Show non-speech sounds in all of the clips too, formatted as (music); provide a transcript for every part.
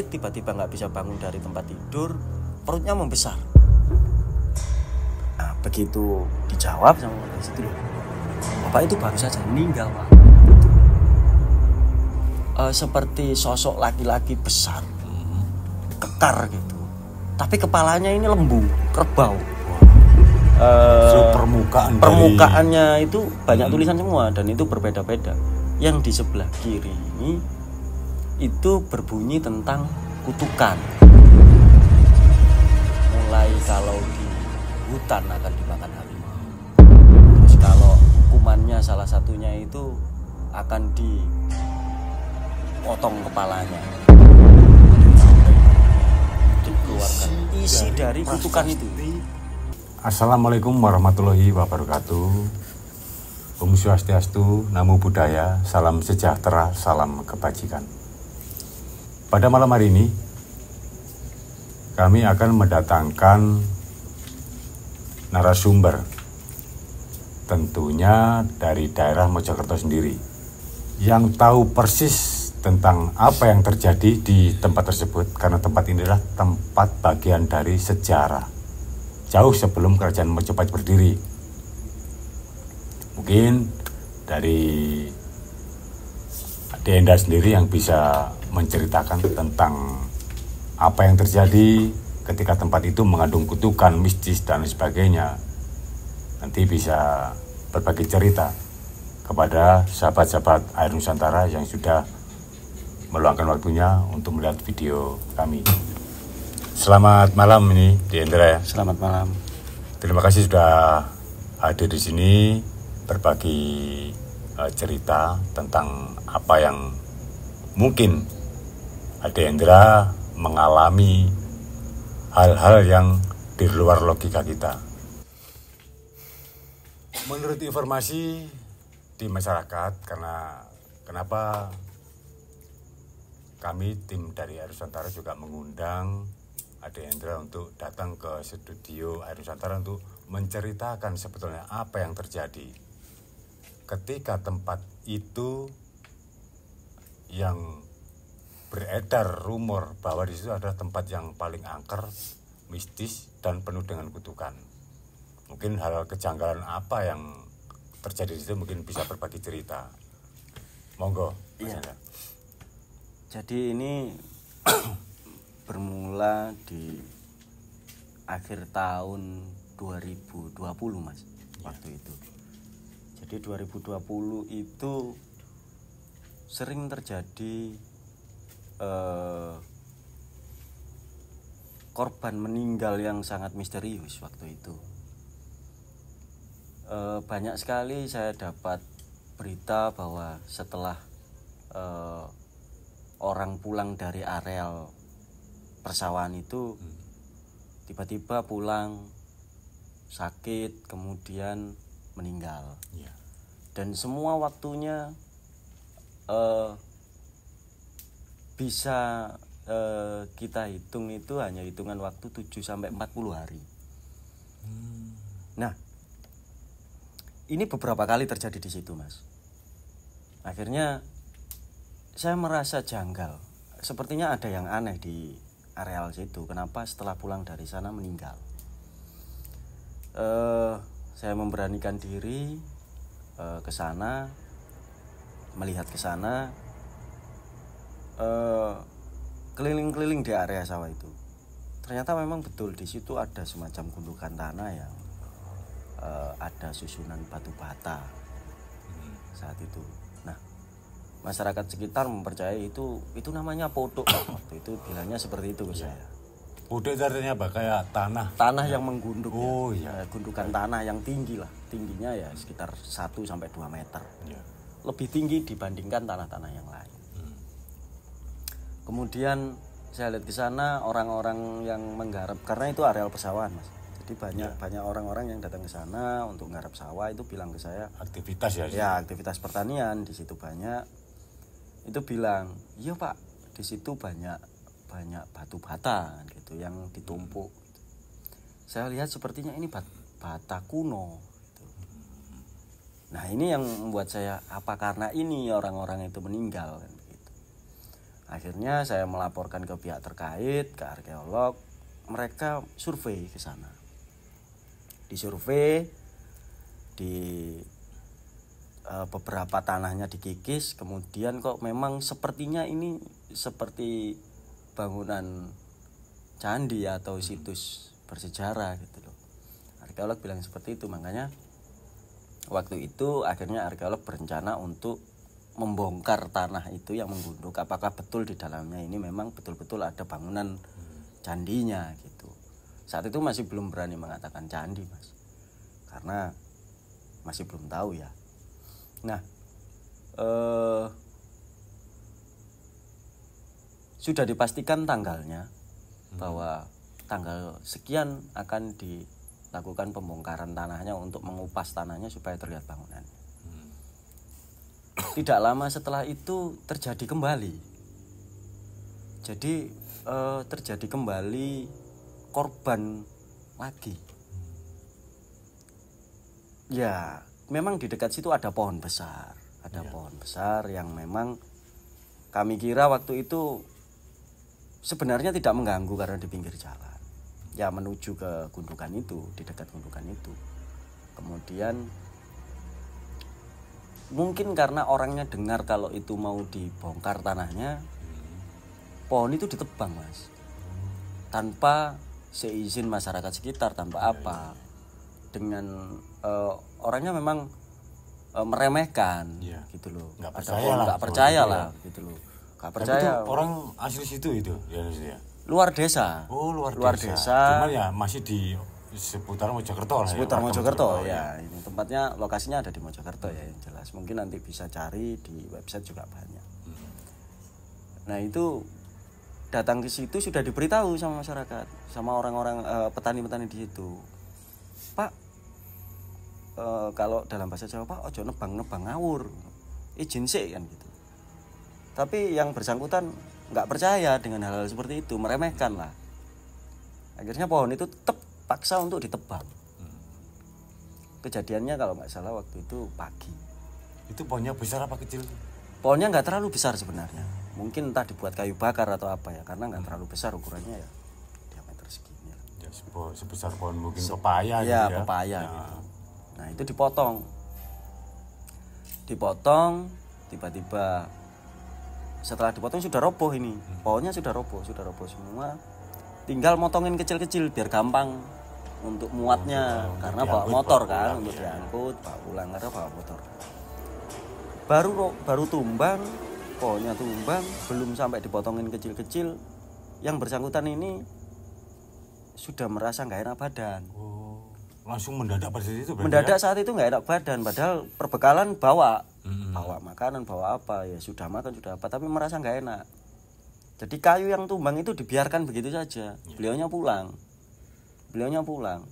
sakit tiba-tiba nggak bisa bangun dari tempat tidur perutnya membesar nah, begitu dijawab sama orang situ loh bapak itu baru saja meninggal pak e, seperti sosok laki-laki besar kekar gitu tapi kepalanya ini lembu kerbau e, so, permukaan permukaannya dari... itu banyak tulisan semua dan itu berbeda-beda yang di sebelah kiri ini itu berbunyi tentang kutukan mulai kalau di hutan akan dimakan harimau terus kalau hukumannya salah satunya itu akan dipotong kepalanya dikeluarkan isi dari kutukan itu Assalamualaikum warahmatullahi wabarakatuh Om Swastiastu, Namo Buddhaya, salam sejahtera, salam kebajikan. Pada malam hari ini, kami akan mendatangkan narasumber, tentunya dari daerah Mojokerto sendiri, yang tahu persis tentang apa yang terjadi di tempat tersebut, karena tempat inilah tempat bagian dari sejarah, jauh sebelum kerajaan Mojokerto berdiri. Mungkin dari Denda sendiri yang bisa menceritakan tentang apa yang terjadi ketika tempat itu mengandung kutukan mistis dan sebagainya. Nanti bisa berbagi cerita kepada sahabat-sahabat Air Nusantara yang sudah meluangkan waktunya untuk melihat video kami. Selamat malam ini, diendra ya. Selamat malam. Terima kasih sudah hadir di sini berbagi eh, cerita tentang apa yang mungkin Adendra mengalami hal-hal yang di luar logika kita. Menurut informasi di masyarakat, karena kenapa kami tim dari Arusantara juga mengundang Ade untuk datang ke studio Arusantara untuk menceritakan sebetulnya apa yang terjadi ketika tempat itu yang beredar rumor bahwa di situ adalah tempat yang paling angker, mistis dan penuh dengan kutukan. Mungkin hal kejanggalan apa yang terjadi di situ mungkin bisa berbagi cerita. Monggo. Iya. Anda. Jadi ini (clears throat) bermula di akhir tahun 2020 mas ya. waktu itu jadi 2020 itu sering terjadi Eh, korban meninggal yang sangat misterius waktu itu eh, banyak sekali saya dapat berita bahwa setelah eh, orang pulang dari areal persawahan itu hmm. tiba-tiba pulang sakit kemudian meninggal ya. dan semua waktunya eh, bisa eh, kita hitung itu hanya hitungan waktu 7 sampai 40 hari. Hmm. Nah, ini beberapa kali terjadi di situ, Mas. Akhirnya saya merasa janggal. Sepertinya ada yang aneh di areal situ. Kenapa setelah pulang dari sana meninggal? Uh, saya memberanikan diri uh, ke sana, melihat ke sana, Eh, keliling-keliling uh, di area sawah itu ternyata memang betul di situ ada semacam gundukan tanah yang uh, ada susunan batu bata hmm. saat itu nah masyarakat sekitar mempercayai itu itu namanya podok (coughs) waktu itu bilangnya seperti itu ke iya. saya Podok itu artinya apa? Kayak tanah? Tanah yang menggunduk ya. oh, ya. Iya. Eh, gundukan tanah yang tinggi lah. Tingginya ya sekitar 1 sampai 2 meter. ya. Lebih tinggi dibandingkan tanah-tanah yang lain kemudian saya lihat di sana orang-orang yang menggarap karena itu areal pesawahan, mas jadi banyak ya. banyak orang-orang yang datang ke sana untuk menggarap sawah itu bilang ke saya aktivitas ya ya aktivitas pertanian di situ banyak itu bilang iya pak di situ banyak banyak batu bata gitu yang ditumpuk hmm. saya lihat sepertinya ini bat, bata kuno gitu. nah ini yang membuat saya apa karena ini orang-orang itu meninggal kan Akhirnya saya melaporkan ke pihak terkait, ke arkeolog, mereka survei ke sana. Disurvei di e, beberapa tanahnya dikikis, kemudian kok memang sepertinya ini seperti bangunan candi atau hmm. situs bersejarah gitu loh. Arkeolog bilang seperti itu, makanya waktu itu akhirnya arkeolog berencana untuk membongkar tanah itu yang menggunduk apakah betul di dalamnya ini memang betul-betul ada bangunan candinya gitu saat itu masih belum berani mengatakan candi mas karena masih belum tahu ya nah eh, sudah dipastikan tanggalnya hmm. bahwa tanggal sekian akan dilakukan pembongkaran tanahnya untuk mengupas tanahnya supaya terlihat bangunan tidak lama setelah itu terjadi kembali jadi eh, terjadi kembali korban lagi ya memang di dekat situ ada pohon besar ada ya. pohon besar yang memang kami kira waktu itu sebenarnya tidak mengganggu karena di pinggir jalan ya menuju ke gundukan itu di dekat gundukan itu kemudian mungkin karena orangnya dengar kalau itu mau dibongkar tanahnya pohon itu ditebang mas tanpa seizin masyarakat sekitar tanpa apa dengan uh, orangnya memang uh, meremehkan ya. gitu loh nggak percaya lah nggak percaya ya. lah gitu loh nggak percaya itu orang asli situ itu ya, ya luar desa oh luar, luar desa. desa cuman ya masih di seputar Mojokerto lah ya, seputar ya, Mojokerto, Mojokerto ya, ya. Ini tempatnya lokasinya ada di Mojokerto ya yang jelas mungkin nanti bisa cari di website juga banyak hmm. nah itu datang ke situ sudah diberitahu sama masyarakat sama orang-orang eh, petani-petani di situ pak uh, kalau dalam bahasa Jawa pak ojo nebang nebang ngawur izin sih kan gitu tapi yang bersangkutan nggak percaya dengan hal-hal seperti itu meremehkan lah akhirnya pohon itu tetap paksa untuk ditebang kejadiannya kalau nggak salah waktu itu pagi itu pohonnya besar apa kecil pohonnya nggak terlalu besar sebenarnya mungkin entah dibuat kayu bakar atau apa ya karena nggak hmm. terlalu besar ukurannya ya diameter segini ya sebesar pohon mungkin Se pepaya ya, gitu ya pepaya nah. gitu nah itu dipotong dipotong tiba-tiba setelah dipotong sudah roboh ini hmm. pohonnya sudah roboh sudah roboh semua tinggal motongin kecil-kecil biar gampang untuk muatnya oh, karena bawa motor bawa kan untuk ya. diangkut bawa pulang karena bawa motor baru baru tumbang pohonnya tumbang belum sampai dipotongin kecil-kecil yang bersangkutan ini sudah merasa nggak enak badan oh, langsung mendadak pada saat itu mendadak ya? saat itu nggak enak badan padahal perbekalan bawa hmm. bawa makanan bawa apa ya sudah makan sudah apa tapi merasa nggak enak jadi kayu yang tumbang itu dibiarkan begitu saja ya. beliaunya pulang beliaunya pulang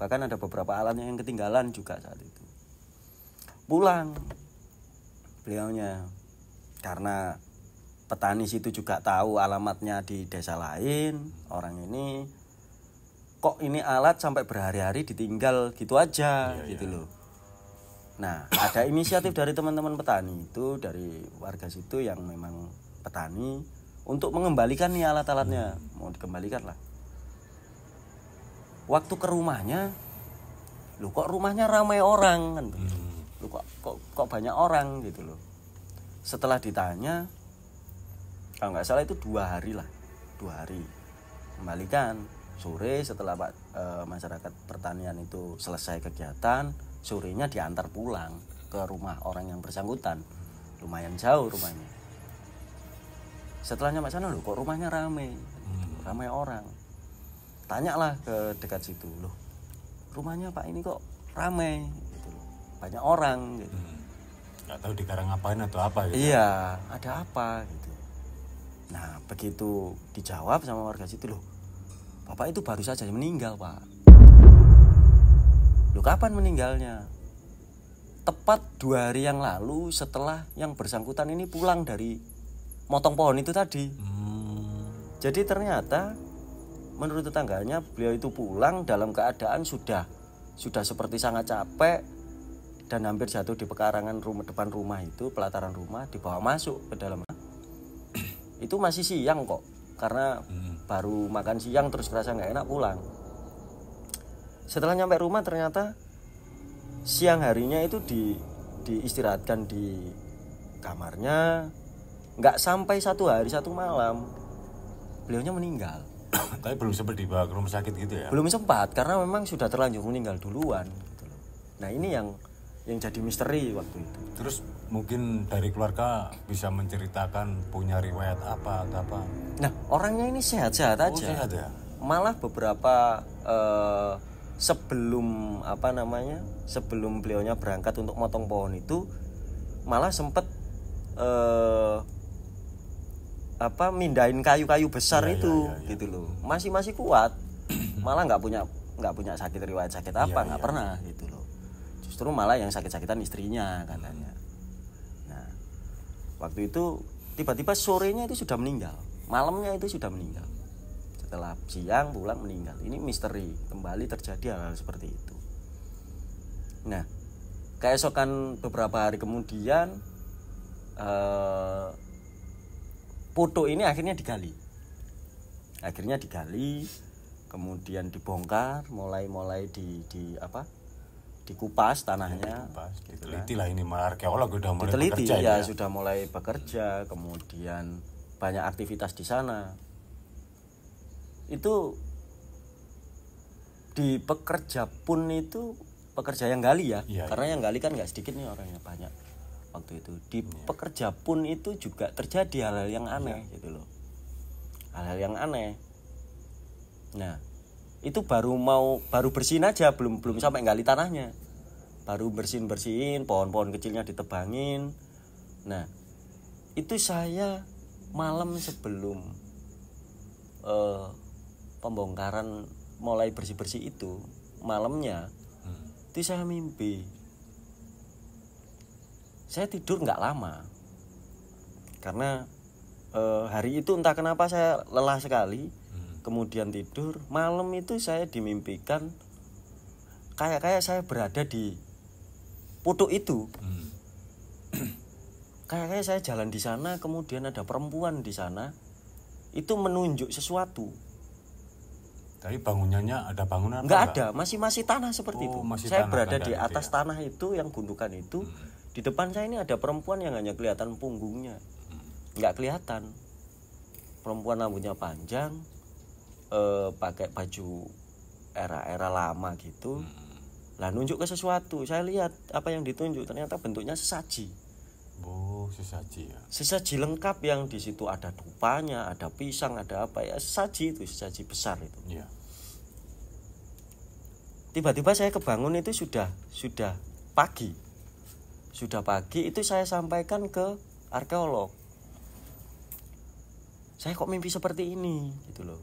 bahkan ada beberapa alatnya yang ketinggalan juga saat itu pulang beliaunya karena petani situ juga tahu alamatnya di desa lain orang ini kok ini alat sampai berhari-hari ditinggal gitu aja iya, iya. gitu iya. loh nah ada inisiatif dari teman-teman petani itu dari warga situ yang memang petani untuk mengembalikan nih alat-alatnya mau dikembalikan lah waktu ke rumahnya lu kok rumahnya ramai orang kan hmm. lu kok, kok kok banyak orang gitu loh setelah ditanya kalau nggak salah itu dua hari lah dua hari kembalikan sore setelah pak e, masyarakat pertanian itu selesai kegiatan sorenya diantar pulang ke rumah orang yang bersangkutan lumayan jauh rumahnya setelahnya pak sana lu kok rumahnya ramai, hmm. ramai orang tanyalah ke dekat situ loh rumahnya pak ini kok ramai gitu loh. banyak orang gitu hmm. nggak tahu di karang ngapain atau apa gitu iya ada apa gitu nah begitu dijawab sama warga situ loh bapak itu baru saja meninggal pak lo kapan meninggalnya tepat dua hari yang lalu setelah yang bersangkutan ini pulang dari motong pohon itu tadi hmm. jadi ternyata Menurut tetangganya, beliau itu pulang dalam keadaan sudah sudah seperti sangat capek dan hampir jatuh di pekarangan rumah depan rumah itu, pelataran rumah dibawa masuk ke dalam. (clears throat) itu masih siang kok, karena hmm. baru makan siang terus kerasa nggak enak pulang. Setelah nyampe rumah ternyata siang harinya itu di diistirahatkan di kamarnya, nggak sampai satu hari satu malam beliaunya meninggal tapi belum sempat dibawa ke rumah sakit gitu ya? Belum sempat karena memang sudah terlanjur meninggal duluan. Gitu Nah ini yang yang jadi misteri waktu itu. Terus mungkin dari keluarga bisa menceritakan punya riwayat apa atau apa? Nah orangnya ini sehat-sehat oh, aja. Oh, sehat ya? Malah beberapa eh, sebelum apa namanya sebelum beliaunya berangkat untuk motong pohon itu malah sempat eh, apa mindain kayu-kayu besar ya, itu ya, ya, ya. gitu loh masih masih kuat malah nggak punya nggak punya sakit riwayat sakit apa iya, nggak ya, ya. pernah gitu loh justru malah yang sakit-sakitan istrinya katanya nah waktu itu tiba-tiba sorenya itu sudah meninggal malamnya itu sudah meninggal setelah siang pulang meninggal ini misteri kembali terjadi hal-hal seperti itu nah keesokan beberapa hari kemudian eh, foto ini akhirnya digali akhirnya digali kemudian dibongkar mulai-mulai di, di apa dikupas tanahnya dikupas, gitu kan. diteliti lah ini malah arkeolog sudah mulai diteliti, bekerja ya, ya sudah mulai bekerja kemudian banyak aktivitas di sana itu di pekerja pun itu pekerja yang gali ya, ya karena ya. yang gali kan nggak sedikit nih orangnya banyak waktu itu di yeah. pekerja pun itu juga terjadi hal-hal yang iya. aneh yeah. gitu loh hal-hal yang aneh nah itu baru mau baru bersihin aja belum belum sampai gali tanahnya baru bersihin bersihin pohon-pohon kecilnya ditebangin nah itu saya malam sebelum uh, pembongkaran mulai bersih bersih itu malamnya hmm. itu saya mimpi saya tidur nggak lama karena eh, hari itu entah kenapa saya lelah sekali hmm. kemudian tidur malam itu saya dimimpikan kayak kayak saya berada di putuk itu hmm. (clears throat) kayak kayak saya jalan di sana kemudian ada perempuan di sana itu menunjuk sesuatu tapi bangunannya ada bangunan nggak ada masih masih tanah seperti oh, itu masih saya tanah, berada di atas ya? tanah itu yang gundukan itu hmm di depan saya ini ada perempuan yang hanya kelihatan punggungnya nggak kelihatan perempuan rambutnya panjang eh, pakai baju era-era lama gitu lah nunjuk ke sesuatu saya lihat apa yang ditunjuk ternyata bentuknya sesaji Oh, sesaji ya. Sesaji lengkap yang di situ ada dupanya, ada pisang, ada apa ya. Sesaji itu, sesaji besar itu. Iya. Tiba-tiba saya kebangun itu sudah sudah pagi sudah pagi itu saya sampaikan ke arkeolog saya kok mimpi seperti ini gitu loh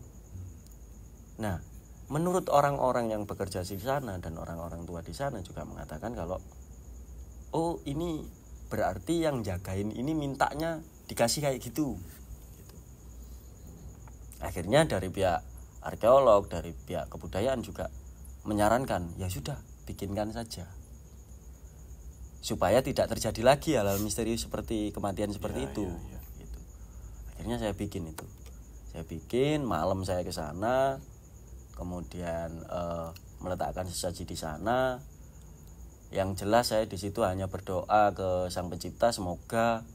nah menurut orang-orang yang bekerja di sana dan orang-orang tua di sana juga mengatakan kalau oh ini berarti yang jagain ini mintanya dikasih kayak gitu akhirnya dari pihak arkeolog dari pihak kebudayaan juga menyarankan ya sudah bikinkan saja supaya tidak terjadi lagi hal-hal misterius seperti kematian iya, seperti ya, itu. Ya, ya, gitu. Akhirnya saya bikin itu. Saya bikin malam saya ke sana, kemudian eh, meletakkan sesaji di sana. Yang jelas saya di situ hanya berdoa ke Sang Pencipta semoga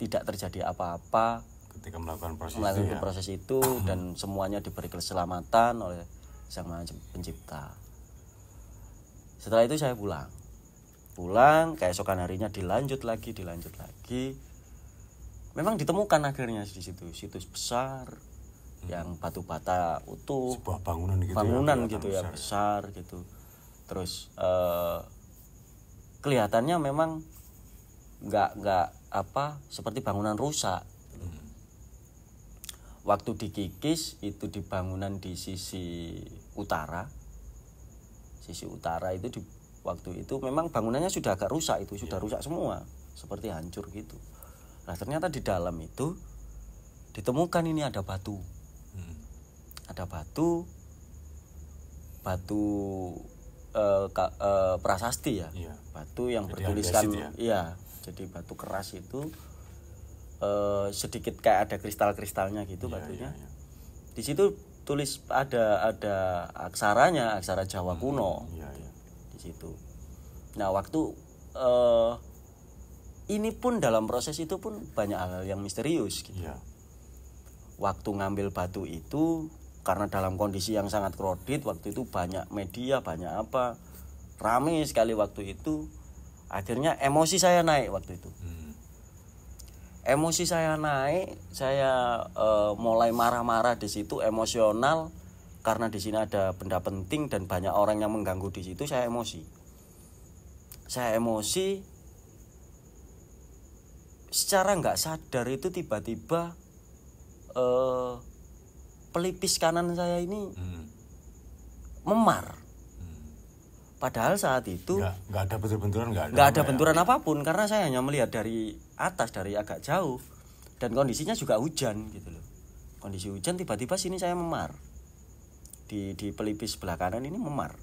tidak terjadi apa-apa ketika melakukan proses melakukan itu, ya? proses itu dan semuanya diberi keselamatan oleh Sang Pencipta. Setelah itu saya pulang pulang keesokan harinya dilanjut lagi dilanjut lagi memang ditemukan akhirnya di situ situs besar hmm. yang batu bata utuh sebuah bangunan gitu ya, bangunan ya, gitu ya besar, ya. besar gitu terus uh, kelihatannya memang nggak nggak apa seperti bangunan rusak hmm. waktu dikikis itu di bangunan di sisi utara sisi utara itu di waktu itu memang bangunannya sudah agak rusak itu sudah yeah. rusak semua seperti hancur gitu nah ternyata di dalam itu ditemukan ini ada batu hmm. ada batu batu uh, uh, prasasti ya yeah. batu yang jadi bertuliskan ya. iya jadi batu keras itu uh, sedikit kayak ada kristal-kristalnya gitu yeah, batunya yeah, iya. di situ tulis ada ada aksaranya aksara Jawa kuno hmm, iya, iya di situ. Nah, waktu uh, ini pun dalam proses itu pun banyak hal yang misterius gitu. Yeah. Waktu ngambil batu itu karena dalam kondisi yang sangat kredit waktu itu banyak media, banyak apa. Rame sekali waktu itu. Akhirnya emosi saya naik waktu itu. Hmm. Emosi saya naik, saya uh, mulai marah-marah di situ, emosional karena di sini ada benda penting dan banyak orang yang mengganggu di situ saya emosi saya emosi secara nggak sadar itu tiba-tiba uh, pelipis kanan saya ini hmm. memar hmm. padahal saat itu nggak ada benturan nggak ada, ada benturan ya. apapun karena saya hanya melihat dari atas dari agak jauh dan kondisinya juga hujan gitu loh kondisi hujan tiba-tiba sini saya memar di di pelipis sebelah kanan ini memar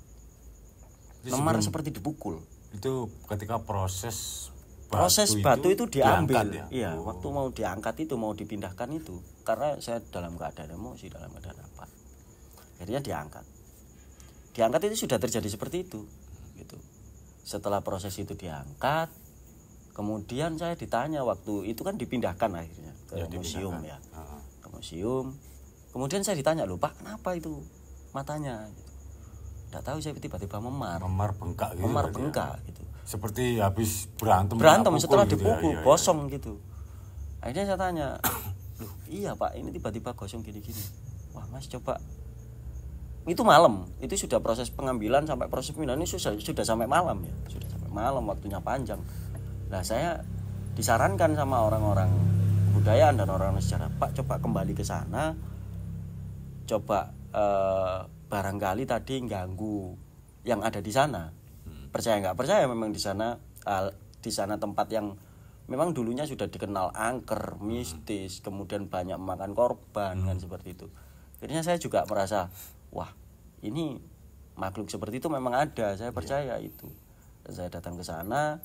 itu memar seperti dipukul itu ketika proses batu proses batu itu, itu diambil ya? iya oh. waktu mau diangkat itu mau dipindahkan itu karena saya dalam keadaan emosi dalam keadaan apa akhirnya diangkat diangkat itu sudah terjadi seperti itu gitu setelah proses itu diangkat kemudian saya ditanya waktu itu kan dipindahkan akhirnya ke ya, museum ya ke museum kemudian saya ditanya lupa kenapa itu matanya gitu tidak tahu saya tiba-tiba memar memar bengkak gitu memar ya? bengkak ya. gitu seperti habis berantem berantem pukul, setelah dipukul gitu ya, iya, iya, gosong iya. gitu akhirnya saya tanya loh iya pak ini tiba-tiba gosong gini-gini wah mas coba itu malam itu sudah proses pengambilan sampai proses pemindahan ini sudah sudah sampai malam ya sudah sampai malam waktunya panjang nah saya disarankan sama orang-orang budaya dan orang-orang sejarah pak coba kembali ke sana coba Eh, barangkali tadi ganggu yang ada di sana hmm. percaya nggak percaya memang di sana uh, di sana tempat yang memang dulunya sudah dikenal angker hmm. mistis hmm. kemudian banyak makan korban kan, hmm. kan seperti itu akhirnya saya juga merasa wah ini makhluk seperti itu memang ada saya iya. percaya yeah. itu dan saya datang ke sana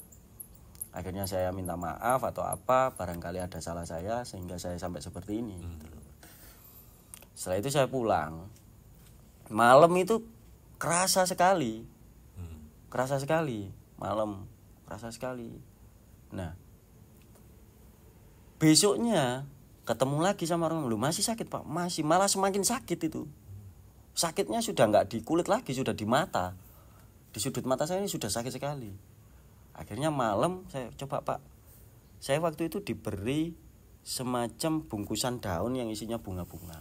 akhirnya saya minta maaf atau apa barangkali ada salah saya sehingga saya sampai seperti ini gitu hmm. setelah itu saya pulang malam itu kerasa sekali kerasa sekali malam kerasa sekali nah besoknya ketemu lagi sama orang lu masih sakit pak masih malah semakin sakit itu sakitnya sudah nggak di kulit lagi sudah di mata di sudut mata saya ini sudah sakit sekali akhirnya malam saya coba pak saya waktu itu diberi semacam bungkusan daun yang isinya bunga-bunga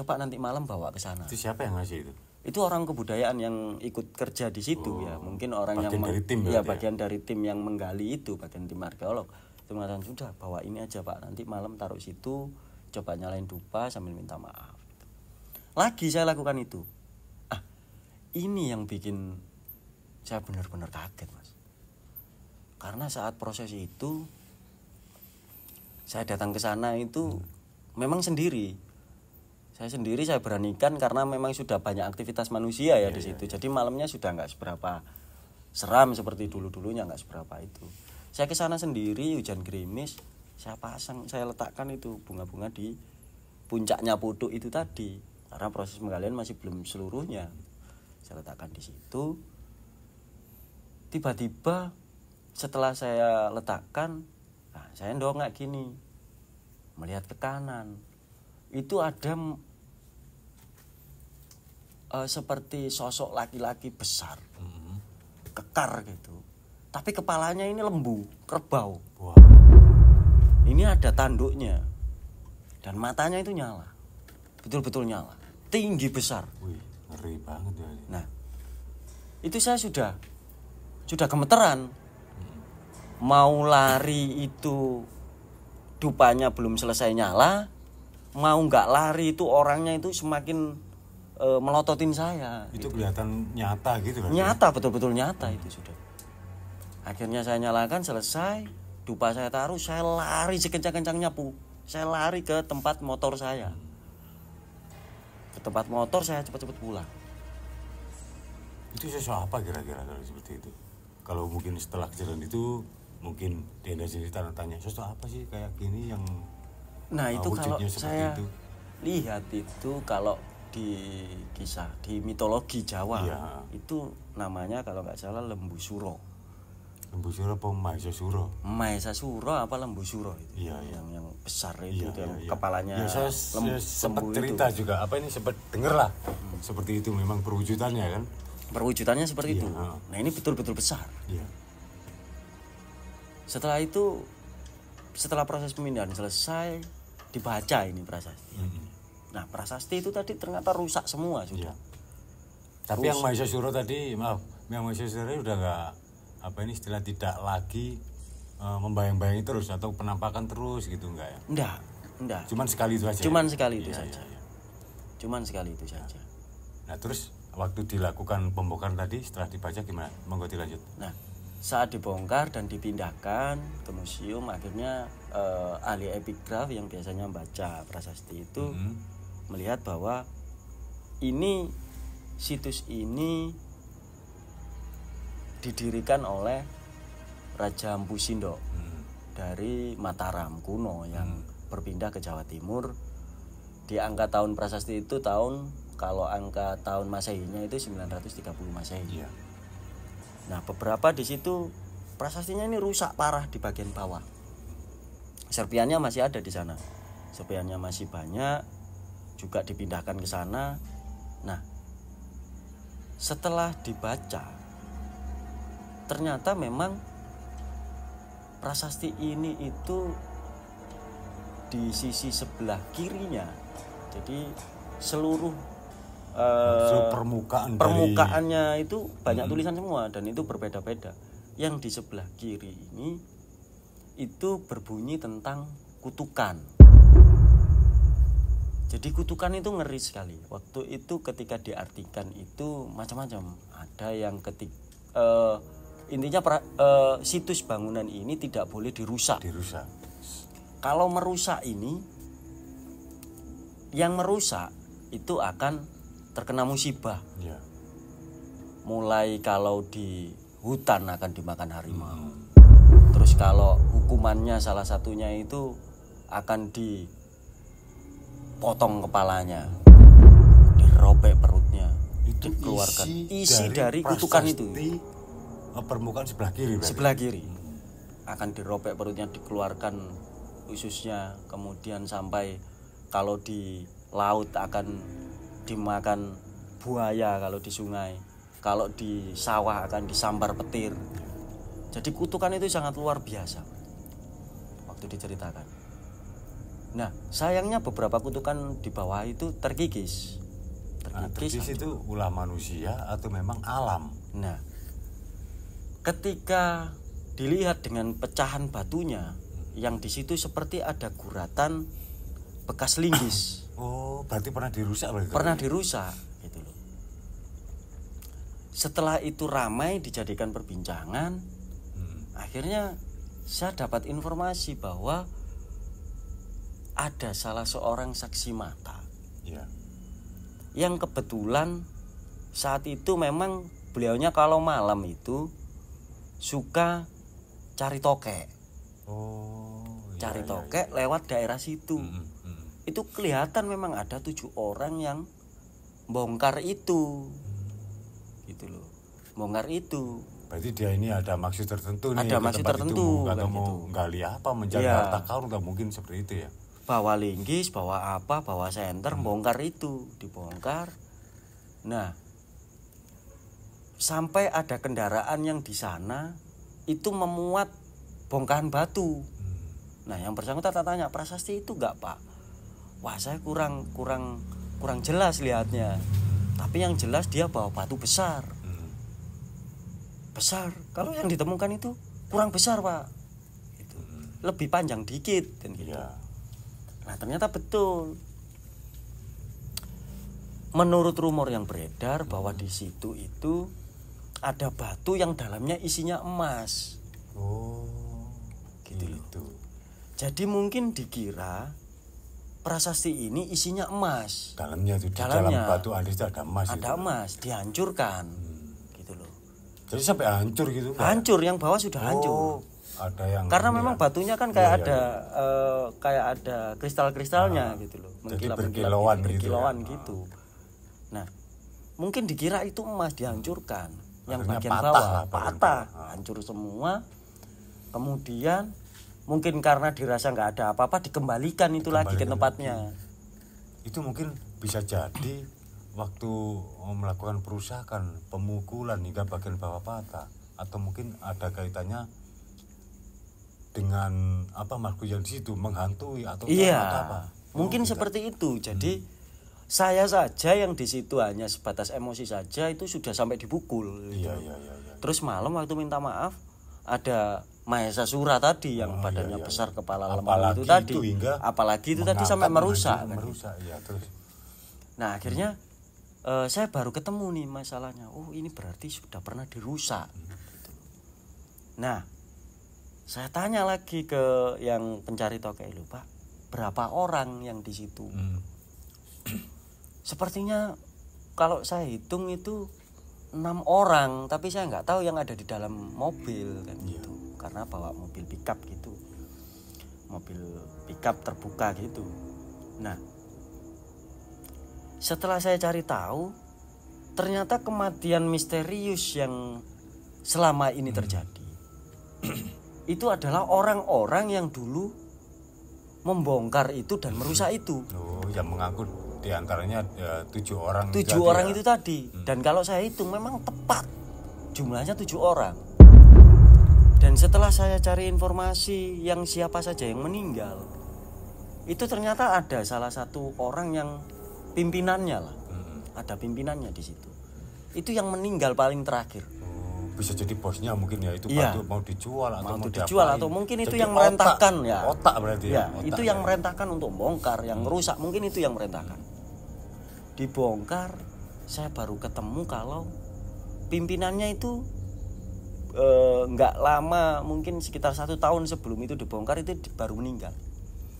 coba nanti malam bawa ke sana itu siapa yang ngasih itu itu orang kebudayaan yang ikut kerja di situ ya. oh, ya mungkin orang bagian yang dari tim iya, ya bagian dari tim yang menggali itu bagian tim arkeolog itu mengatakan sudah bawa ini aja pak nanti malam taruh situ coba nyalain dupa sambil minta maaf lagi saya lakukan itu ah ini yang bikin saya benar-benar kaget mas karena saat proses itu saya datang ke sana itu hmm. memang sendiri saya sendiri saya beranikan karena memang sudah banyak aktivitas manusia ya, yeah, di iya. situ. Yeah, yeah. Jadi malamnya sudah nggak seberapa seram seperti dulu-dulunya nggak seberapa itu. Saya ke sana sendiri hujan gerimis, saya pasang, saya letakkan itu bunga-bunga di puncaknya putu itu tadi. Karena proses penggalian masih belum seluruhnya. Saya letakkan di situ. Tiba-tiba setelah saya letakkan, nah, saya nggak gini. Melihat ke kanan. Itu ada uh, seperti sosok laki-laki besar hmm. kekar gitu tapi kepalanya ini lembu kerbau wow. ini ada tanduknya dan matanya itu nyala betul-betul nyala tinggi besar Wih, ngeri banget ya nah itu saya sudah sudah gemeteran hmm. mau lari itu dupanya belum selesai nyala mau nggak lari itu orangnya itu semakin e, eh, melototin saya. Itu gitu. kelihatan nyata gitu kan? Nyata betul-betul nyata hmm. itu sudah. Akhirnya saya nyalakan selesai, dupa saya taruh, saya lari sekencang-kencangnya pu. Saya lari ke tempat motor saya. Ke tempat motor saya cepat-cepat pulang. Itu sesuatu apa kira-kira kalau seperti itu? Kalau mungkin setelah kejadian itu mungkin Denda sendiri tanya tanya sesuatu apa sih kayak gini yang nah eh, itu kalau saya itu? lihat itu kalau di kisah di mitologi Jawa ya. itu namanya kalau nggak salah Lembu Suro. Lembu Suro apa Maesa Suro? Maesa Suro apa Lembu Suro itu? Ya, ya. Yang yang besar itu ya, yang ya, kepalanya. Ya, saya, saya sempat cerita juga apa ini sempat denger lah hmm. seperti itu memang perwujudannya kan? Perwujudannya seperti ya. itu. Iya, nah ini betul-betul besar. Ya. Setelah itu setelah proses pemindahan selesai dibaca ini prasasti. Hmm Nah, prasasti itu tadi ternyata rusak semua sudah. Ya. Tapi rusak. yang Mahesa Suro tadi, maaf, yang Mahesa sudah nggak apa ini istilah tidak lagi uh, membayang-bayangi terus atau penampakan terus gitu enggak ya? Enggak, enggak. Cuman sekali itu aja. Cuman ya? sekali itu ya, saja. Ya, ya. Cuman sekali itu iya, saja. Iya, iya. Nah, terus waktu dilakukan pembongkaran tadi setelah dibaca gimana? Monggo dilanjut. Nah, saat dibongkar dan dipindahkan ke museum akhirnya eh, ahli epigraf yang biasanya membaca prasasti itu mm -hmm melihat bahwa ini situs ini didirikan oleh Raja Ampusindo hmm. dari Mataram kuno yang hmm. berpindah ke Jawa Timur di angka tahun prasasti itu tahun kalau angka tahun Masehinya itu 930 Masehi. ya Nah, beberapa di situ prasastinya ini rusak parah di bagian bawah. Serpiannya masih ada di sana. Serpiannya masih banyak juga dipindahkan ke sana. Nah, setelah dibaca, ternyata memang prasasti ini itu di sisi sebelah kirinya. Jadi seluruh eh, permukaan permukaannya dari... itu banyak hmm. tulisan semua dan itu berbeda-beda. Yang di sebelah kiri ini itu berbunyi tentang kutukan. Jadi kutukan itu ngeri sekali. Waktu itu ketika diartikan itu macam-macam. Ada yang ketik uh, intinya pra, uh, situs bangunan ini tidak boleh dirusak. Dirusak. Kalau merusak ini yang merusak itu akan terkena musibah. Ya. Mulai kalau di hutan akan dimakan harimau. Hmm. Terus kalau hukumannya salah satunya itu akan di potong kepalanya dirobek perutnya itu dikeluarkan isi, isi dari, dari kutukan itu eh, permukaan sebelah kiri berarti. sebelah kiri akan dirobek perutnya dikeluarkan ususnya kemudian sampai kalau di laut akan dimakan buaya kalau di sungai kalau di sawah akan disambar petir jadi kutukan itu sangat luar biasa waktu diceritakan Nah, sayangnya beberapa kutukan di bawah itu terkikis. Nah, terkikis, terkikis itu ulah manusia atau memang alam. Nah, ketika dilihat dengan pecahan batunya yang di situ seperti ada guratan bekas linggis. (coughs) Oh, berarti pernah dirusak berarti. Pernah dirusak gitu loh. Setelah itu ramai dijadikan perbincangan. Hmm. Akhirnya saya dapat informasi bahwa ada salah seorang saksi mata ya. yang kebetulan saat itu memang beliaunya kalau malam itu suka cari tokek oh, iya, cari iya, tokek iya. lewat daerah situ mm -hmm. itu kelihatan memang ada tujuh orang yang bongkar itu mm. gitu loh bongkar itu berarti dia ini ada maksud tertentu nih ada maksud tertentu itu, atau mau gitu. apa menjaga ya. harta karun mungkin seperti itu ya bawa linggis bawa apa bawa senter bongkar itu dibongkar nah sampai ada kendaraan yang di sana itu memuat bongkahan batu nah yang bersangkutan tanya prasasti itu enggak pak wah saya kurang kurang kurang jelas lihatnya tapi yang jelas dia bawa batu besar besar kalau yang ditemukan itu kurang besar pak gitu. lebih panjang dikit dan gitu. Ya. Nah ternyata betul. Menurut rumor yang beredar bahwa di situ itu ada batu yang dalamnya isinya emas. Oh, gitu itu. Iya. loh. Jadi mungkin dikira prasasti ini isinya emas. Dalamnya itu dalamnya, di dalam batu ada itu ada emas. Ada itu. emas, dihancurkan. Hmm. Gitu loh. Jadi sampai hancur gitu. Hancur, yang bawah sudah oh. hancur ada yang karena memang ya. batunya kan kayak ya, ada ya. Uh, kayak ada kristal-kristalnya nah, gitu loh mengkilap gitu, berkilauan gitu, ya. berkilauan ya. gitu. Nah, mungkin dikira itu emas dihancurkan yang Akhirnya bagian patah bawah patah patah, ah. hancur semua. Kemudian mungkin karena dirasa nggak ada apa-apa dikembalikan itu dikembalikan lagi ke tempatnya. Lagi. Itu mungkin bisa jadi waktu eh, melakukan perusakan, pemukulan hingga bagian bawah patah atau mungkin ada kaitannya dengan apa makhluk yang di situ menghantui atau iya, apa, oh, Mungkin oh, seperti itu. Hmm. Jadi hmm. saya saja yang di situ hanya sebatas emosi saja itu sudah sampai dipukul. gitu. iya, iya, iya, iya. Terus malam waktu minta maaf ada Mahesa Sura tadi yang oh, iya, badannya iya, iya. besar kepala lemah itu tadi. Itu hingga apalagi itu tadi sampai merusak. Kan. Merusak ya terus. Nah, akhirnya hmm. Uh, saya baru ketemu nih masalahnya. Oh, ini berarti sudah pernah dirusak. Hmm. Gitu. Nah, saya tanya lagi ke yang pencari tokek itu pak berapa orang yang di situ hmm. (clears throat) sepertinya kalau saya hitung itu enam orang tapi saya nggak tahu yang ada di dalam mobil kan yeah. gitu karena bawa mobil pickup gitu mobil pickup terbuka gitu nah setelah saya cari tahu ternyata kematian misterius yang selama ini hmm. terjadi itu adalah orang-orang yang dulu membongkar itu dan merusak itu. Oh, yang mengaku diantaranya ya, tujuh orang. Tujuh orang ya. itu tadi. Hmm. Dan kalau saya hitung memang tepat jumlahnya tujuh orang. Dan setelah saya cari informasi yang siapa saja yang meninggal, itu ternyata ada salah satu orang yang pimpinannya lah, hmm. ada pimpinannya di situ. Itu yang meninggal paling terakhir bisa jadi bosnya mungkin ya itu iya. batu mau dijual atau mau, dijual atau mungkin itu jadi yang merentahkan ya otak berarti ya, ya otak, itu ya. yang merentahkan untuk bongkar yang rusak mungkin itu yang merentahkan dibongkar saya baru ketemu kalau pimpinannya itu eh, nggak e, lama mungkin sekitar satu tahun sebelum itu dibongkar itu baru meninggal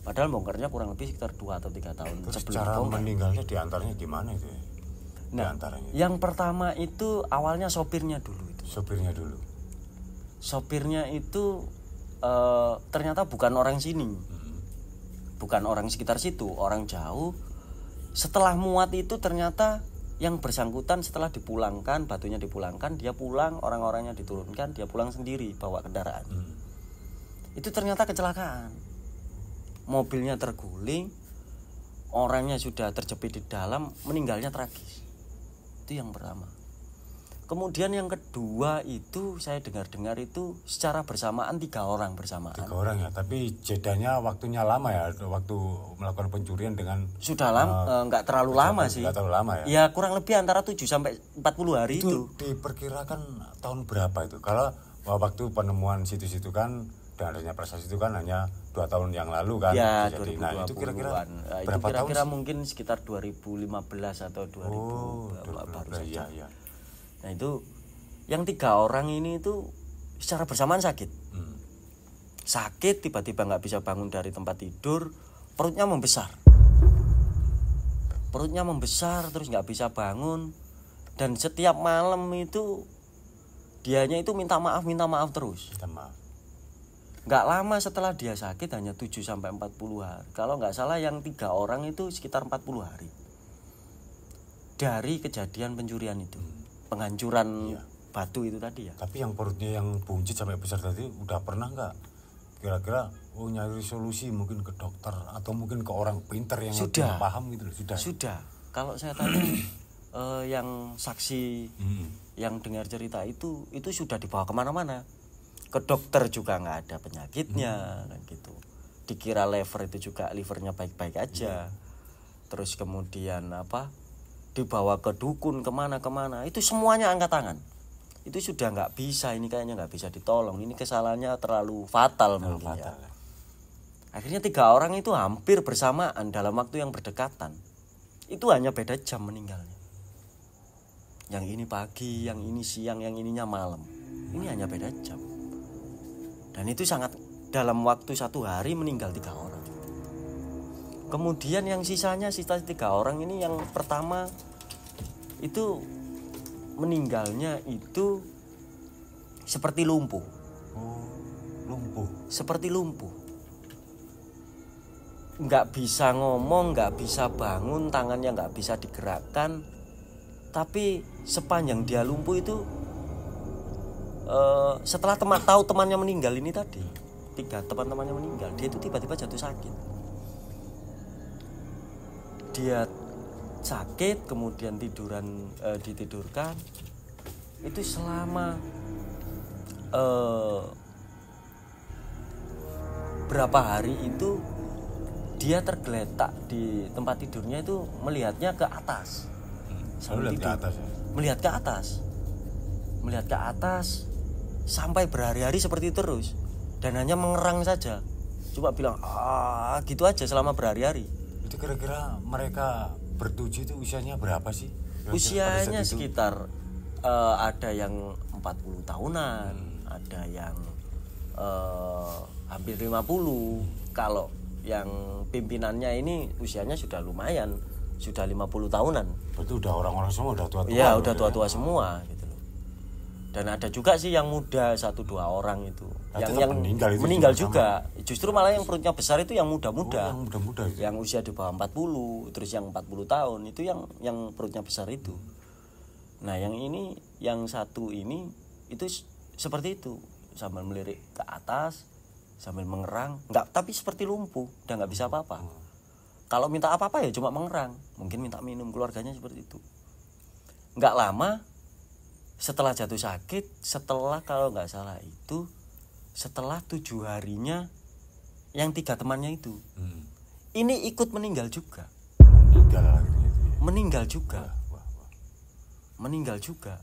padahal bongkarnya kurang lebih sekitar dua atau tiga tahun Terus sebelum cara bongkar. meninggalnya diantaranya gimana itu ya? nah yang pertama itu awalnya sopirnya dulu sopirnya dulu sopirnya itu uh, ternyata bukan orang sini hmm. bukan orang sekitar situ orang jauh setelah muat itu ternyata yang bersangkutan setelah dipulangkan batunya dipulangkan dia pulang orang-orangnya diturunkan dia pulang sendiri bawa kendaraan hmm. itu ternyata kecelakaan mobilnya terguling orangnya sudah terjepit di dalam meninggalnya tragis itu yang pertama Kemudian yang kedua itu saya dengar-dengar itu secara bersamaan tiga orang bersamaan. Tiga orang ya, tapi jedanya waktunya lama ya, waktu melakukan pencurian dengan sudah lama, uh, eh, eh, nggak terlalu lama sih. Nggak terlalu lama ya. Ya kurang lebih antara 7 sampai 40 hari itu. Itu diperkirakan tahun berapa itu? Kalau waktu penemuan situ-situ kan dan adanya prestasi itu kan hanya dua tahun yang lalu kan ya, jadi nah itu kira-kira nah, berapa itu kira-kira tahun mungkin sekitar 2015 atau 2000 oh, 2015 baru ya, ya nah itu yang tiga orang ini itu secara bersamaan sakit hmm. sakit tiba-tiba nggak bisa bangun dari tempat tidur perutnya membesar perutnya membesar terus nggak bisa bangun dan setiap malam itu dianya itu minta maaf minta maaf terus minta maaf Gak lama setelah dia sakit hanya 7 sampai 40 hari kalau nggak salah yang tiga orang itu sekitar 40 hari dari kejadian pencurian itu hmm penghancuran iya. batu itu tadi ya tapi yang perutnya yang buncit sampai besar tadi udah pernah nggak kira-kira oh nyari solusi mungkin ke dokter atau mungkin ke orang pinter yang sudah paham gitu loh sudah sudah kalau saya tanya (clears throat) eh, yang saksi hmm. yang dengar cerita itu itu sudah dibawa kemana-mana ke dokter juga nggak ada penyakitnya hmm. kan gitu dikira liver itu juga livernya baik-baik aja hmm. terus kemudian apa dibawa ke dukun kemana-kemana itu semuanya angkat tangan itu sudah nggak bisa ini kayaknya nggak bisa ditolong ini kesalahannya terlalu fatal terlalu mungkin ya. fatal. ya akhirnya tiga orang itu hampir bersamaan dalam waktu yang berdekatan itu hanya beda jam meninggalnya yang ini pagi yang ini siang yang ininya malam ini hanya beda jam dan itu sangat dalam waktu satu hari meninggal tiga orang kemudian yang sisanya sisa tiga orang ini yang pertama itu meninggalnya itu seperti lumpuh oh, lumpuh seperti lumpuh nggak bisa ngomong nggak bisa bangun tangannya nggak bisa digerakkan tapi sepanjang dia lumpuh itu uh, setelah teman tahu temannya meninggal ini tadi tiga teman-temannya meninggal dia itu tiba-tiba jatuh sakit dia sakit kemudian tiduran e, ditidurkan itu selama e, berapa hari itu dia tergeletak di tempat tidurnya itu melihatnya ke atas hmm. selalu melihat tidur. ke atas ya? melihat ke atas melihat ke atas sampai berhari-hari seperti itu terus dan hanya mengerang saja cuma bilang ah gitu aja selama berhari-hari itu kira-kira mereka bertujuh itu usianya berapa sih kira -kira usianya sekitar uh, ada yang 40 tahunan hmm. ada yang uh, hampir 50 hmm. kalau yang pimpinannya ini usianya sudah lumayan sudah 50 tahunan. Berarti udah orang-orang semua udah tua-tua. Iya, -tua, udah tua-tua ya. semua gitu dan ada juga sih yang muda satu dua orang itu nah, yang yang meninggal, itu meninggal juga, sama. justru malah yang perutnya besar itu yang muda-muda oh, yang muda-muda itu. yang usia di bawah 40 terus yang 40 tahun itu yang yang perutnya besar itu nah yang ini yang satu ini itu seperti itu sambil melirik ke atas sambil mengerang nggak tapi seperti lumpuh dan nggak bisa apa-apa oh. kalau minta apa-apa ya cuma mengerang mungkin minta minum keluarganya seperti itu nggak lama setelah jatuh sakit setelah kalau nggak salah itu setelah tujuh harinya yang tiga temannya itu hmm. ini ikut meninggal juga meninggal ya? meninggal juga wah, wah, wah. meninggal juga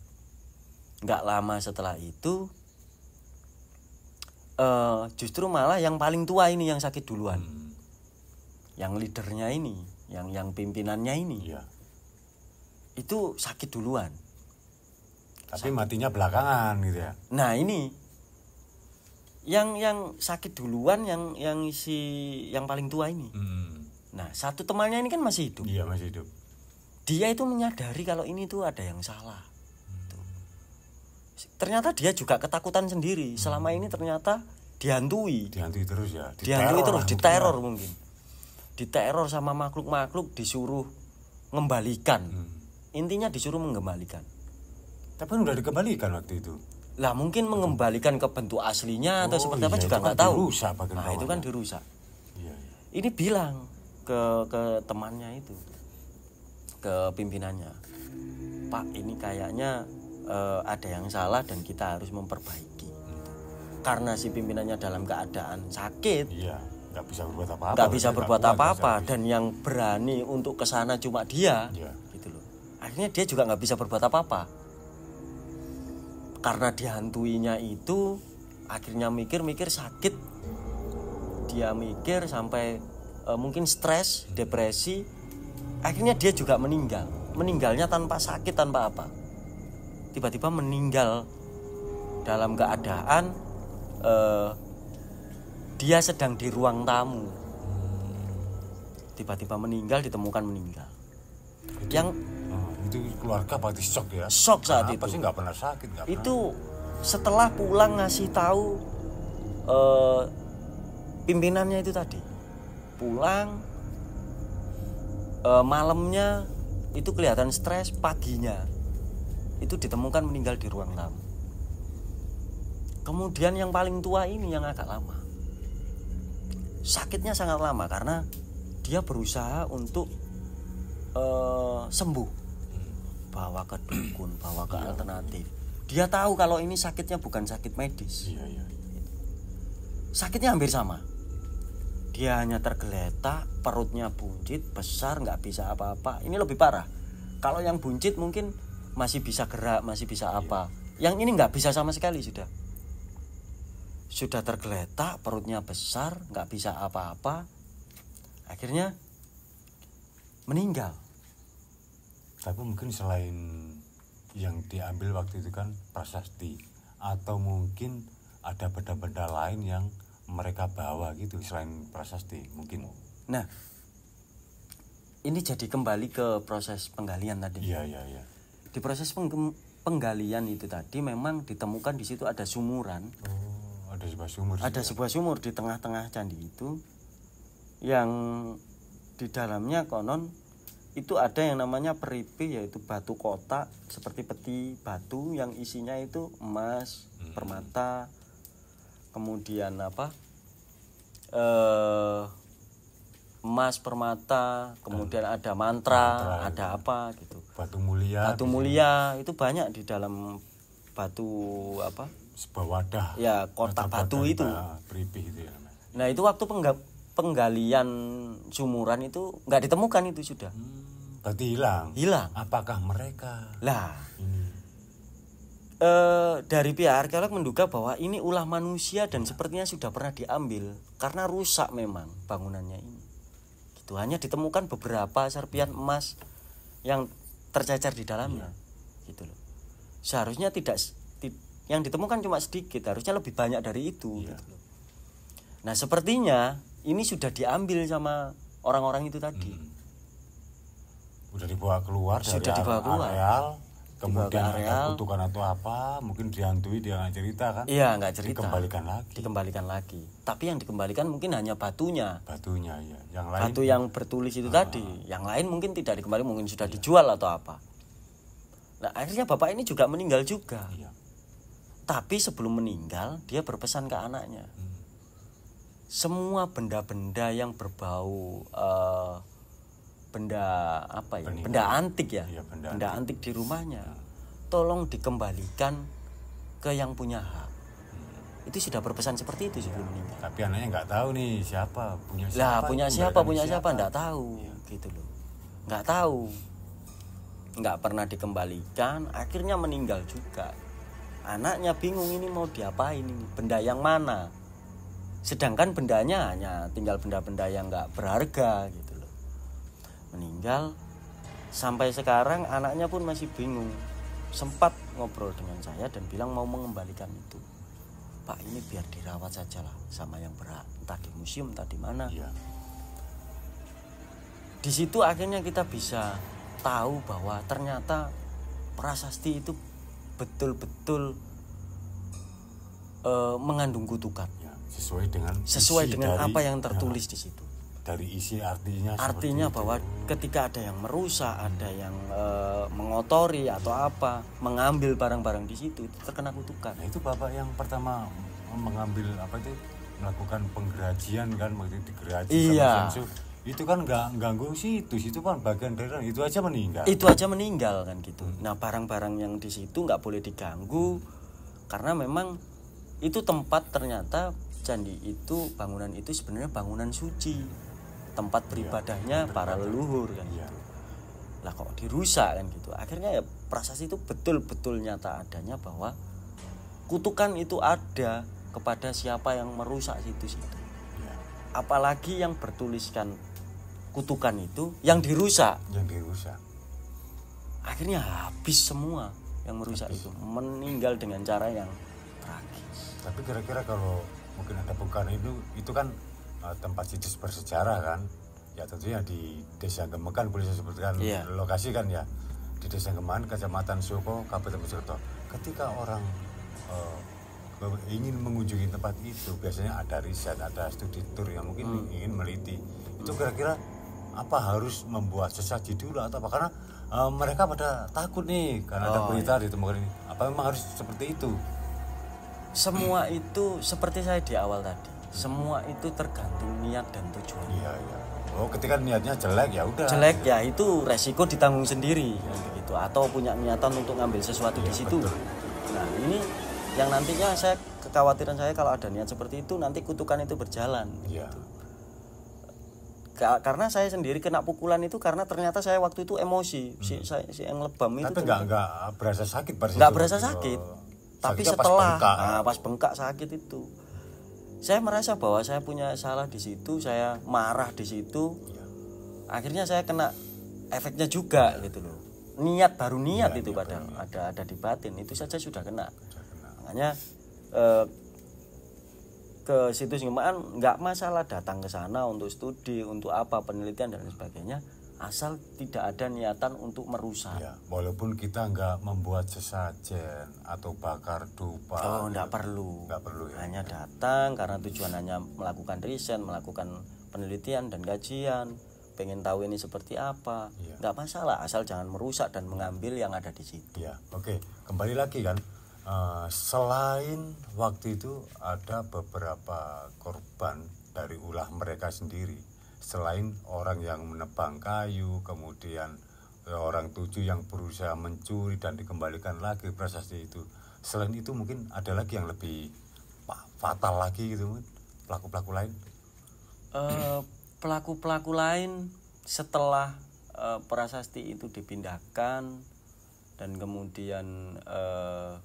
nggak lama setelah itu uh, justru malah yang paling tua ini yang sakit duluan hmm. yang leadernya ini yang yang pimpinannya ini ya. itu sakit duluan tapi matinya belakangan gitu ya nah ini yang yang sakit duluan yang yang si yang paling tua ini hmm. nah satu temannya ini kan masih hidup iya masih hidup dia itu menyadari kalau ini tuh ada yang salah gitu. hmm. ternyata dia juga ketakutan sendiri hmm. selama ini ternyata dihantui dihantui terus ya di dihantui terus ya? diteror mungkin diteror sama makhluk-makhluk disuruh mengembalikan. hmm. intinya disuruh mengembalikan tapi kan udah dikembalikan waktu itu lah mungkin mengembalikan ke bentuk aslinya atau oh, seperti iya, apa juga nggak kan tahu dirusak nah, kawannya. itu kan dirusak iya, iya. ini bilang ke ke temannya itu ke pimpinannya pak ini kayaknya uh, ada yang salah dan kita harus memperbaiki hmm. karena si pimpinannya dalam keadaan sakit iya nggak bisa berbuat apa-apa nggak bisa berbuat apa-apa dan yang berani untuk kesana cuma dia iya. gitu loh akhirnya dia juga nggak bisa berbuat apa-apa karena dihantuinya itu akhirnya mikir-mikir sakit dia mikir sampai e, mungkin stres depresi akhirnya dia juga meninggal meninggalnya tanpa sakit tanpa apa tiba-tiba meninggal dalam keadaan e, dia sedang di ruang tamu hmm. tiba-tiba meninggal ditemukan meninggal yang itu keluarga pasti shock ya shock saat Kenapa itu pasti nggak pernah sakit gak itu pernah. setelah pulang ngasih tahu uh, pimpinannya itu tadi pulang uh, malamnya itu kelihatan stres paginya itu ditemukan meninggal di ruang tamu kemudian yang paling tua ini yang agak lama sakitnya sangat lama karena dia berusaha untuk uh, sembuh bawa ke (clears throat) dukun bawa ke iya. alternatif dia tahu kalau ini sakitnya bukan sakit medis iya, iya. sakitnya hampir sama dia hanya tergeletak perutnya buncit besar nggak bisa apa-apa ini lebih parah kalau yang buncit mungkin masih bisa gerak masih bisa iya. apa iya. yang ini nggak bisa sama sekali sudah sudah tergeletak perutnya besar nggak bisa apa-apa akhirnya meninggal tapi mungkin selain yang diambil waktu itu kan prasasti atau mungkin ada benda-benda lain yang mereka bawa gitu selain prasasti mungkin nah ini jadi kembali ke proses penggalian tadi iya iya iya di proses peng penggalian itu tadi memang ditemukan di situ ada sumuran oh, ada sebuah sumur ada sih. sebuah sumur di tengah-tengah candi itu yang di dalamnya konon itu ada yang namanya peripi yaitu batu kotak seperti peti batu yang isinya itu emas hmm. permata kemudian apa eh, emas permata kemudian Dan hmm. ada mantra, mantra ada itu. apa gitu batu mulia batu gitu ya. mulia itu. banyak di dalam batu apa sebuah wadah ya kotak batu itu peripi itu ya nah itu waktu penggalian sumuran itu nggak ditemukan itu sudah hmm Berarti hilang. Hilang. Apakah mereka? Lah. E, dari pihak arkeolog menduga bahwa ini ulah manusia dan ya. sepertinya sudah pernah diambil karena rusak memang bangunannya ini. Gitu hanya ditemukan beberapa serpian emas yang tercecer di dalamnya. Ya. Gitu loh. Seharusnya tidak yang ditemukan cuma sedikit, harusnya lebih banyak dari itu ya. gitu loh. Nah, sepertinya ini sudah diambil sama orang-orang itu tadi. Hmm udah dibawa keluar sudah dari dibawa keluar. areal kemudian ke areal, ada kutukan atau apa mungkin dihantui dia nggak cerita kan iya nggak cerita dikembalikan lagi dikembalikan lagi tapi yang dikembalikan mungkin hanya batunya batunya ya yang lain batu yang bertulis itu ah. tadi yang lain mungkin tidak dikembalikan mungkin sudah iya. dijual atau apa nah akhirnya bapak ini juga meninggal juga iya. tapi sebelum meninggal dia berpesan ke anaknya hmm. semua benda-benda yang berbau uh, benda apa ya? Benda, Benda antik ya. Iya, benda, benda antik. antik di rumahnya. Tolong dikembalikan ke yang punya hak. Hmm. Itu sudah berpesan seperti itu sebelum ya, meninggal. Tapi anaknya nggak tahu nih siapa punya siapa. Lah, punya siapa, punya siapa nggak tahu ya. gitu loh. Nggak tahu. Nggak pernah dikembalikan, akhirnya meninggal juga. Anaknya bingung ini mau diapain ini, benda yang mana. Sedangkan bendanya hanya tinggal benda-benda yang nggak berharga gitu meninggal sampai sekarang anaknya pun masih bingung sempat ngobrol dengan saya dan bilang mau mengembalikan itu pak ini biar dirawat saja lah sama yang berat entah di museum entah di mana ya. di situ akhirnya kita bisa tahu bahwa ternyata prasasti itu betul-betul uh, mengandung kutukan ya, sesuai dengan sesuai dengan dari, apa yang tertulis ya. di situ dari isi artinya artinya bahwa ketika ada yang merusak hmm. ada yang e, mengotori atau apa mengambil barang-barang di situ itu terkena kutukan nah, itu bapak yang pertama mengambil apa itu melakukan penggerajian kan begitu digeraji iya. itu kan nggak ganggu situ situ kan bagian dari itu aja meninggal itu aja meninggal kan gitu hmm. nah barang-barang yang di situ nggak boleh diganggu karena memang itu tempat ternyata candi itu bangunan itu sebenarnya bangunan suci tempat beribadahnya iya, ya, para leluhur kan ya. gitu. Lah kok dirusak kan gitu. Akhirnya ya prasasti itu betul-betul nyata adanya bahwa kutukan itu ada kepada siapa yang merusak situs itu. Ya. Apalagi yang bertuliskan kutukan itu yang dirusak. Yang dirusak. Akhirnya habis semua yang merusak habis. itu, meninggal dengan cara yang tragis. Tapi kira-kira kalau mungkin ada bukan itu, itu kan Eh, tempat situs bersejarah kan ya tentunya di desa Gemekan boleh saya sebutkan yeah. lokasi kan ya di desa Gemekan kecamatan Soko Kabupaten Mojokerto ketika orang uh, ingin mengunjungi tempat itu biasanya ada riset ada studi tour yang mungkin hmm. ingin meliti itu hmm. kira-kira apa harus membuat sesaji dulu atau apa karena uh, mereka pada takut nih karena oh, ada berita iya. ditemukan ini apa memang harus seperti itu semua itu seperti saya di awal tadi semua itu tergantung niat dan tujuan. Iya, iya. Oh, ketika niatnya jelek ya udah. Jelek ya itu resiko ditanggung sendiri ya. gitu atau punya niatan untuk ngambil sesuatu ya, di iya, situ. Betul. Nah, ini yang nantinya saya kekhawatiran saya kalau ada niat seperti itu nanti kutukan itu berjalan Iya. gitu. karena saya sendiri kena pukulan itu karena ternyata saya waktu itu emosi hmm. si, saya, si yang lebam Tapi itu. Tapi nggak nggak berasa sakit Nggak berasa sakit. Oh. Tapi Sakitnya setelah pas bengkak, nah, pas bengkak sakit itu saya merasa bahwa saya punya salah di situ saya marah di situ iya. akhirnya saya kena efeknya juga ya. gitu loh niat baru niat ya, itu niat padahal ada ada di batin itu saja sudah kena, makanya eh, ke situs singgungan nggak masalah datang ke sana untuk studi untuk apa penelitian dan sebagainya asal tidak ada niatan untuk merusak. Ya, walaupun kita nggak membuat sesajen atau bakar dupa. Oh, nggak perlu. Nggak perlu ya. Hanya datang karena tujuan hanya melakukan riset, melakukan penelitian dan kajian. Pengen tahu ini seperti apa, ya. nggak masalah asal jangan merusak dan mengambil yang ada di situ. Ya, oke. Kembali lagi kan, uh, selain waktu itu ada beberapa korban dari ulah mereka sendiri selain orang yang menebang kayu kemudian e, orang tujuh yang berusaha mencuri dan dikembalikan lagi prasasti itu selain itu mungkin ada lagi yang lebih fatal lagi gitu pelaku pelaku lain e, pelaku pelaku lain setelah uh, prasasti itu dipindahkan dan kemudian uh,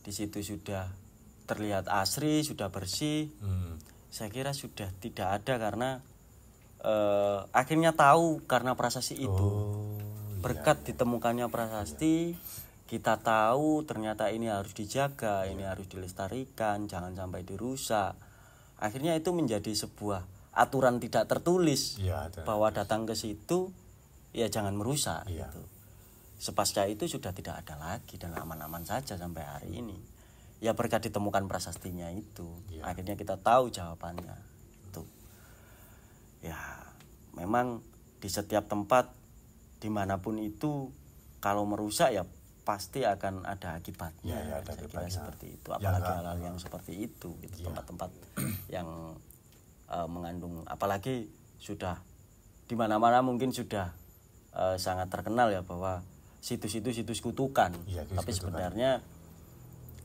di situ sudah terlihat asri sudah bersih hmm. saya kira sudah tidak ada karena uh, akhirnya tahu karena prasasti itu oh, iya. berkat iya, ditemukannya prasasti iya. kita tahu ternyata ini harus dijaga iya. ini harus dilestarikan jangan sampai dirusak akhirnya itu menjadi sebuah aturan tidak tertulis iya, bahwa datang ke situ ya jangan merusak iya. gitu. Sepasca itu sudah tidak ada lagi dan aman-aman saja sampai hari ini. Ya berkat ditemukan prasastinya itu, ya. akhirnya kita tahu jawabannya ya memang di setiap tempat dimanapun itu kalau merusak ya pasti akan ada akibatnya. Ya, ya, ada saya kira seperti itu, ya, apalagi hal kan? hal-hal yang seperti itu, gitu ya. tempat-tempat ya. (clears throat) yang uh, mengandung, apalagi sudah dimana mana mungkin sudah uh, sangat terkenal ya bahwa situs-situs iya, situs kutukan, ya, tapi kutukan. sebenarnya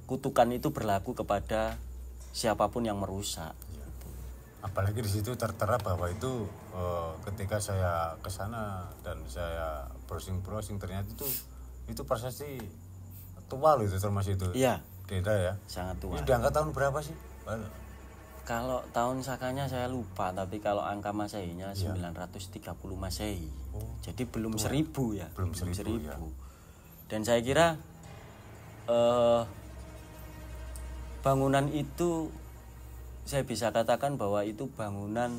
kutukan itu berlaku kepada siapapun yang merusak apalagi di situ tertera bahwa itu uh, ketika saya ke sana dan saya browsing browsing ternyata itu itu prosesi tua loh itu termasuk itu iya beda ya sangat tua ini angka tahun berapa sih kalau tahun sakanya saya lupa tapi kalau angka masehinya ya. 930 masehi oh, jadi belum tua. seribu ya belum, belum seribu, ya. seribu. Ya. dan saya kira uh, bangunan itu saya bisa katakan bahwa itu bangunan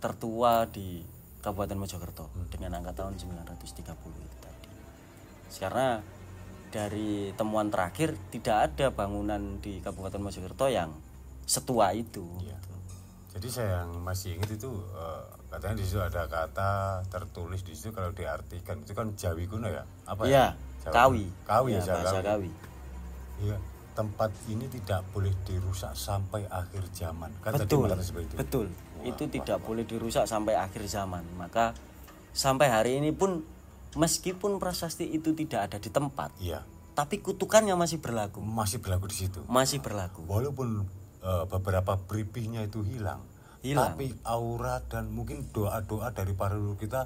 tertua di Kabupaten Mojokerto hmm. dengan angka tahun 930 itu tadi. Karena dari temuan terakhir tidak ada bangunan di Kabupaten Mojokerto yang setua itu. Ya. Jadi saya yang masih ingat itu eh, katanya di situ ada kata tertulis di situ kalau diartikan itu kan Jawi kuno ya? Apa ya? Iya, iya, ya? Jawa, kawi. Kawi ya, ya bahasa Kawi. Iya tempat ini tidak boleh dirusak sampai akhir zaman. Kan betul, itu. Betul. Wah, itu wah, tidak wah. boleh dirusak sampai akhir zaman. Maka sampai hari ini pun meskipun prasasti itu tidak ada di tempat, ya. tapi kutukannya masih berlaku. Masih berlaku di situ. Masih berlaku. Walaupun uh, beberapa pripihnya itu hilang, hilang. Tapi aura dan mungkin doa-doa dari para leluhur kita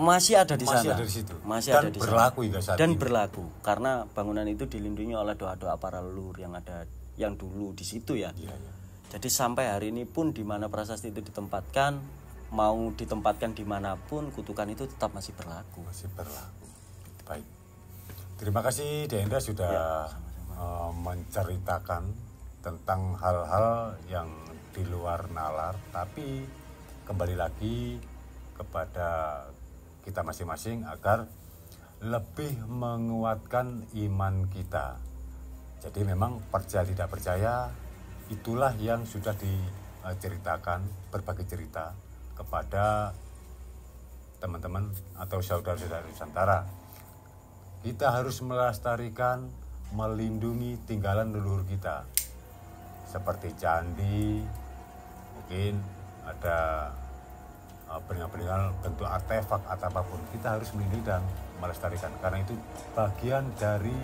masih ada di masih sana. Ada di situ. Masih dan ada di berlaku hingga saat Dan ini. berlaku karena bangunan itu dilindungi oleh doa-doa para leluhur yang ada yang dulu di situ ya. ya, ya. Jadi sampai hari ini pun di mana prasasti itu ditempatkan, mau ditempatkan dimanapun, kutukan itu tetap masih berlaku. Masih berlaku. Baik. Terima kasih denda sudah ya, eh, sama -sama. Uh, menceritakan tentang hal-hal yang di luar nalar, tapi kembali lagi kepada kita masing-masing agar lebih menguatkan iman kita. Jadi memang percaya tidak percaya itulah yang sudah diceritakan berbagai cerita kepada teman-teman atau saudara-saudara Nusantara. Kita harus melestarikan, melindungi tinggalan leluhur kita. Seperti candi, mungkin ada Eh, peninggalan bentuk artefak atau apapun kita harus melindungi dan melestarikan karena itu bagian dari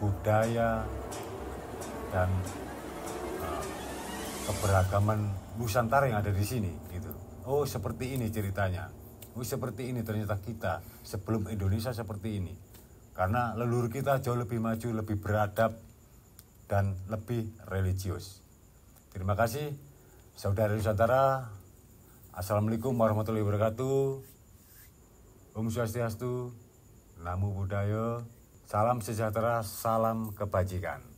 budaya dan eh, keberagaman Nusantara yang ada di sini gitu oh seperti ini ceritanya oh seperti ini ternyata kita sebelum Indonesia seperti ini karena leluhur kita jauh lebih maju lebih beradab dan lebih religius terima kasih saudara Nusantara Assalamualaikum warahmatullahi wabarakatuh. Om Swastiastu, Namo Buddhaya, salam sejahtera, salam kebajikan.